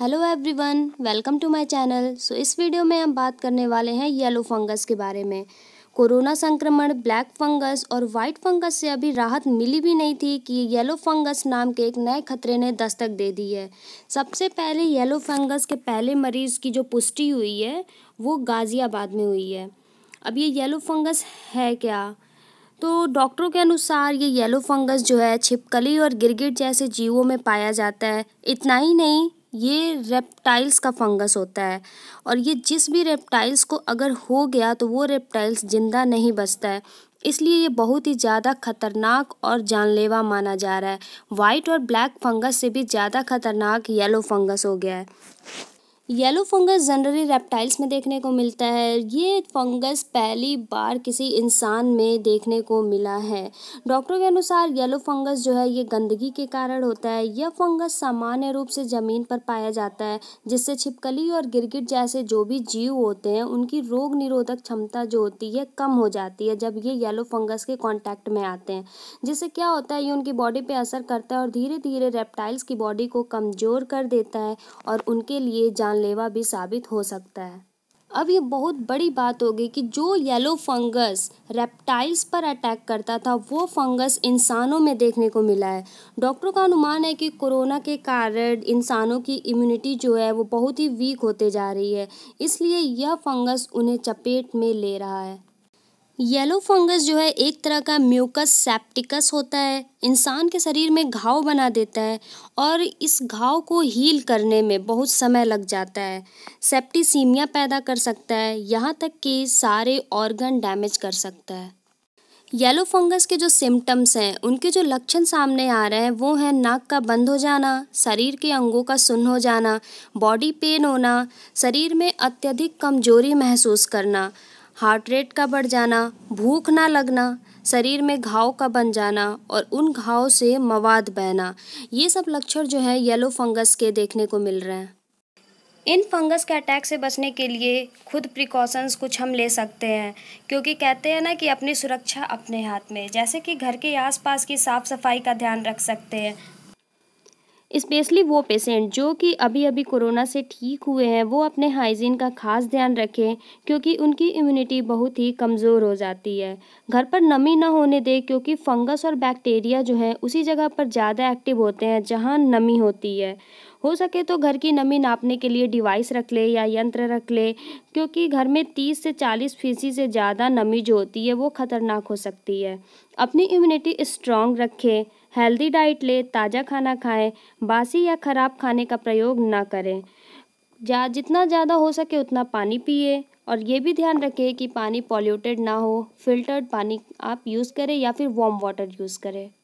hello everyone welcome to my channel so इस video में हम बात करने वाले हैं येलो फंगस के बारे में कोरोना संक्रमण ब्लैक फंगस और वाइट फंगस से अभी राहत मिली भी नहीं थी कि येलो फंगस नाम के एक नए खतरे ने दस्तक दे दी है सबसे पहले येलो फंगस के पहले मरीज़ की जो पुष्टि हुई है वो गाज़ियाबाद में हुई है अब ये येलो फंगस है क्या तो डॉक्टरों के अनुसार ये येलो फंगस जो है छिपकली और गिरगिट जैसे जीवों में पाया जाता है इतना ही नहीं ये रेप्टाइल्स का फंगस होता है और ये जिस भी रेप्टाइल्स को अगर हो गया तो वो रेप्टाइल्स ज़िंदा नहीं बचता है इसलिए ये बहुत ही ज़्यादा खतरनाक और जानलेवा माना जा रहा है वाइट और ब्लैक फंगस से भी ज़्यादा खतरनाक येलो फंगस हो गया है येलो फंगस जनरली रेप्टाइल्स में देखने को मिलता है ये फंगस पहली बार किसी इंसान में देखने को मिला है डॉक्टरों के अनुसार येलो फंगस जो है ये गंदगी के कारण होता है यह फंगस सामान्य रूप से ज़मीन पर पाया जाता है जिससे छिपकली और गिरगिट जैसे जो भी जीव होते हैं उनकी रोग निरोधक क्षमता जो होती है कम हो जाती है जब ये येलो फंगस के कॉन्टैक्ट में आते हैं जिससे क्या होता है ये उनकी बॉडी पर असर करता है और धीरे धीरे रेप्टाइल्स की बॉडी को कमज़ोर कर देता है और उनके लिए जान जानलेवा भी साबित हो सकता है अब ये बहुत बड़ी बात होगी कि जो येलो फंगस रेप्टाइल्स पर अटैक करता था वो फंगस इंसानों में देखने को मिला है डॉक्टरों का अनुमान है कि कोरोना के कारण इंसानों की इम्यूनिटी जो है वो बहुत ही वीक होते जा रही है इसलिए यह फंगस उन्हें चपेट में ले रहा है येलो फंगस जो है एक तरह का म्यूकस सेप्टिकस होता है इंसान के शरीर में घाव बना देता है और इस घाव को हील करने में बहुत समय लग जाता है सेप्टिसीमिया पैदा कर सकता है यहाँ तक कि सारे ऑर्गन डैमेज कर सकता है येलो फंगस के जो सिम्टम्स हैं उनके जो लक्षण सामने आ रहे हैं वो हैं नाक का बंद हो जाना शरीर के अंगों का सुन्न हो जाना बॉडी पेन होना शरीर में अत्यधिक कमजोरी महसूस करना हार्ट रेट का बढ़ जाना भूख ना लगना शरीर में घाव का बन जाना और उन घाव से मवाद बहना ये सब लक्षण जो है येलो फंगस के देखने को मिल रहे हैं इन फंगस के अटैक से बचने के लिए खुद प्रिकॉशंस कुछ हम ले सकते हैं क्योंकि कहते हैं ना कि अपनी सुरक्षा अपने हाथ में जैसे कि घर के आसपास की साफ़ सफाई का ध्यान रख सकते हैं स्पेशली वो पेशेंट जो कि अभी अभी कोरोना से ठीक हुए हैं वो अपने हाइजीन का खास ध्यान रखें क्योंकि उनकी इम्यूनिटी बहुत ही कमज़ोर हो जाती है घर पर नमी ना होने दें क्योंकि फंगस और बैक्टीरिया जो है उसी जगह पर ज़्यादा एक्टिव होते हैं जहाँ नमी होती है हो सके तो घर की नमी नापने के लिए डिवाइस रख ले या यंत्र रख ले क्योंकि घर में 30 से 40 फीसदी से ज़्यादा नमी जो होती है वो ख़तरनाक हो सकती है अपनी इम्यूनिटी स्ट्रॉन्ग रखें हेल्दी डाइट लें ताज़ा खाना खाएं बासी या ख़राब खाने का प्रयोग ना करें जा जितना ज़्यादा हो सके उतना पानी पिए और ये भी ध्यान रखें कि पानी पॉल्यूटेड ना हो फिल्टर्ड पानी आप यूज़ करें या फिर वार्म वाटर यूज़ करें